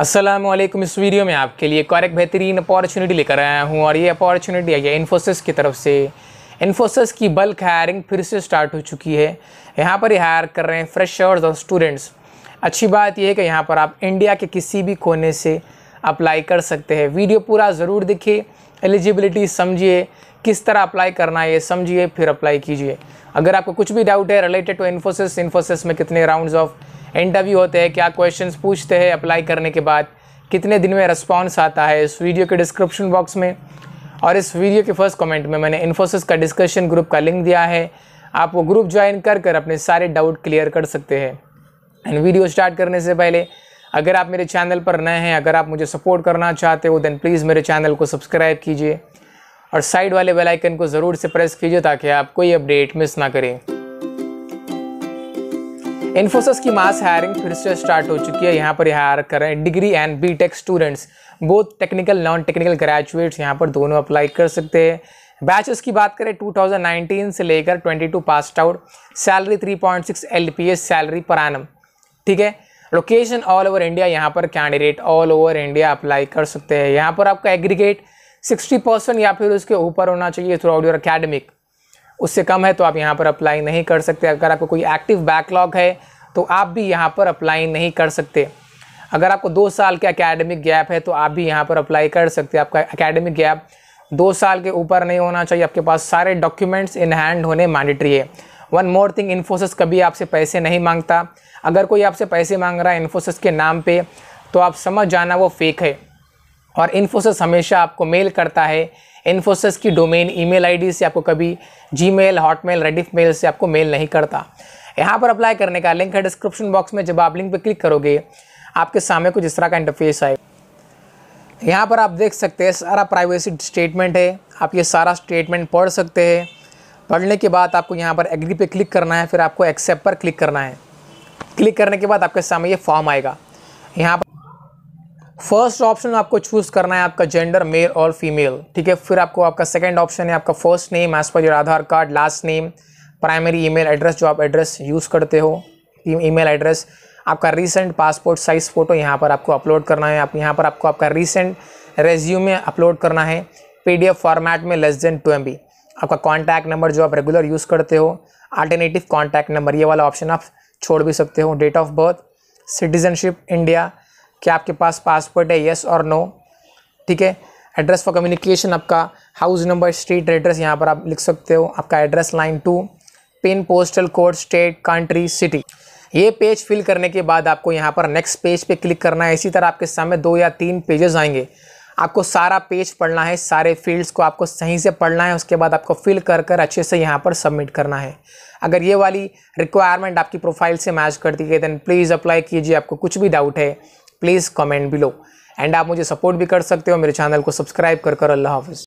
असलम इस वीडियो में आपके लिए एक और एक बेहतरीन अपॉर्चुनिटी लेकर आया हूँ और ये अपॉर्चुनिटी आई है इन्फोसिस की तरफ से इन्फोसिस की बल्क हायरिंग फिर से स्टार्ट हो चुकी है यहाँ पर ही हायर कर रहे हैं फ्रेशर्स और स्टूडेंट्स अच्छी बात यह है कि यहाँ पर आप इंडिया के किसी भी कोने से अप्लाई कर सकते हैं वीडियो पूरा ज़रूर देखिए एलिजिबिलिटी समझिए किस तरह अप्लाई करना है ये समझिए फिर अप्लाई कीजिए अगर आपको कुछ भी डाउट है रिलेटेड टू इन्फोसिस इन्फोसिस में कितने राउंड्स ऑफ इंटरव्यू होते हैं क्या क्वेश्चन पूछते हैं अप्लाई करने के बाद कितने दिन में रिस्पॉन्स आता है इस वीडियो के डिस्क्रिप्शन बॉक्स में और इस वीडियो के फर्स्ट कमेंट में मैंने इन्फोसिस का डिस्कशन ग्रुप का लिंक दिया है आप वो ग्रुप ज्वाइन कर कर अपने सारे डाउट क्लियर कर सकते हैं एंड वीडियो स्टार्ट करने से पहले अगर आप मेरे चैनल पर नए हैं अगर आप मुझे सपोर्ट करना चाहते हो देन प्लीज़ मेरे चैनल को सब्सक्राइब कीजिए और साइड वाले बेल आइकन को ज़रूर से प्रेस कीजिए ताकि आप कोई अपडेट मिस ना करें इन्फोसिस की मास हायरिंग फिर से स्टार्ट हो चुकी है यहाँ पर हायर कर रहे हैं degree and B tech students both technical non technical graduates यहाँ पर दोनों अप्लाई कर सकते हैं बैचेस की बात करें 2019 से लेकर 22 pass out salary 3.6 point salary per annum ठीक है लोकेशन ऑल ओवर इंडिया यहाँ पर candidate all over India apply कर सकते हैं यहाँ पर आपका एग्रीगेट 60 परसेंट या फिर उसके ऊपर होना चाहिए थ्रू आउट योर अकेडमिक उससे कम है तो आप यहाँ पर अप्लाई नहीं कर सकते अगर आपको कोई एक्टिव बैकलॉग है तो आप भी यहाँ पर अप्लाई नहीं कर सकते अगर आपको दो साल के अकेडमिक गैप है तो आप भी यहाँ पर अप्लाई कर सकते आपका अकेडमिक गैप दो साल के ऊपर नहीं होना चाहिए आपके पास सारे डॉक्यूमेंट्स इन हैंड होने मैंडेटरी है वन मोर थिंग इन्फोसिस कभी आपसे पैसे नहीं मांगता अगर कोई आपसे पैसे मांग रहा है इन्फोसिस के नाम पे तो आप समझ जाना वो फेक है और इन्फोसिस हमेशा आपको मेल करता है इन्फोसिस की डोमेन ईमेल आईडी से आपको कभी Gmail Hotmail Rediff mail से आपको मेल नहीं करता यहाँ पर अप्लाई करने का लिंक है डिस्क्रिप्शन बॉक्स में जब आप लिंक पर क्लिक करोगे आपके सामने कुछ इस तरह का इंटरफेस आए यहाँ पर आप देख सकते हैं सारा प्राइवेसी स्टेटमेंट है आप ये सारा स्टेटमेंट पढ़ सकते हैं पढ़ने के बाद आपको यहाँ पर एग्री पे क्लिक करना है फिर आपको एक्सेप्ट पर क्लिक करना है क्लिक करने के बाद आपके सामने ये फॉर्म आएगा यहाँ पर फर्स्ट ऑप्शन आपको चूज़ करना है आपका जेंडर मेल और फीमेल ठीक है फिर आपको आपका सेकेंड ऑप्शन है आपका first name as per your Aadhaar card last name primary e address जो आप एड्रेस यूज़ करते हो ई e- एड्रेस आपका रीसेंट पासपोर्ट साइज़ फ़ोटो यहाँ पर आपको अपलोड करना है आप यहाँ पर आपको आपका रीसेंट रेज्यूमे अपलोड करना है पीडीएफ फॉर्मेट में less than two M B आपका कॉन्टैक्ट नंबर जो आप रेगुलर यूज़ करते हो अल्टरनेटिव कॉन्टैक्ट नंबर ये वाला ऑप्शन आप छोड़ भी सकते हो date of birth citizenship India क्या आपके पास पासपोर्ट है येस और नो ठीक है एड्रेस फॉर कम्युनिकेशन आपका हाउस नंबर स्ट्रीट एड्रेस यहाँ पर आप लिख सकते हो आपका address line two pin postal code state country city ये पेज फिल करने के बाद आपको यहाँ पर नेक्स्ट पेज पे क्लिक करना है इसी तरह आपके सामने दो या तीन पेजेस आएंगे आपको सारा पेज पढ़ना है सारे फील्ड्स को आपको सही से पढ़ना है उसके बाद आपको फिल कर कर अच्छे से यहाँ पर सबमिट करना है अगर ये वाली रिक्वायरमेंट आपकी प्रोफाइल से मैच करती है देन प्लीज़ अप्लाई कीजिए आपको कुछ भी डाउट है प्लीज़ कमेंट बिलो एंड आप मुझे सपोर्ट भी कर सकते हो मेरे चैनल को सब्सक्राइब कर कर अल्लाह हाफिज़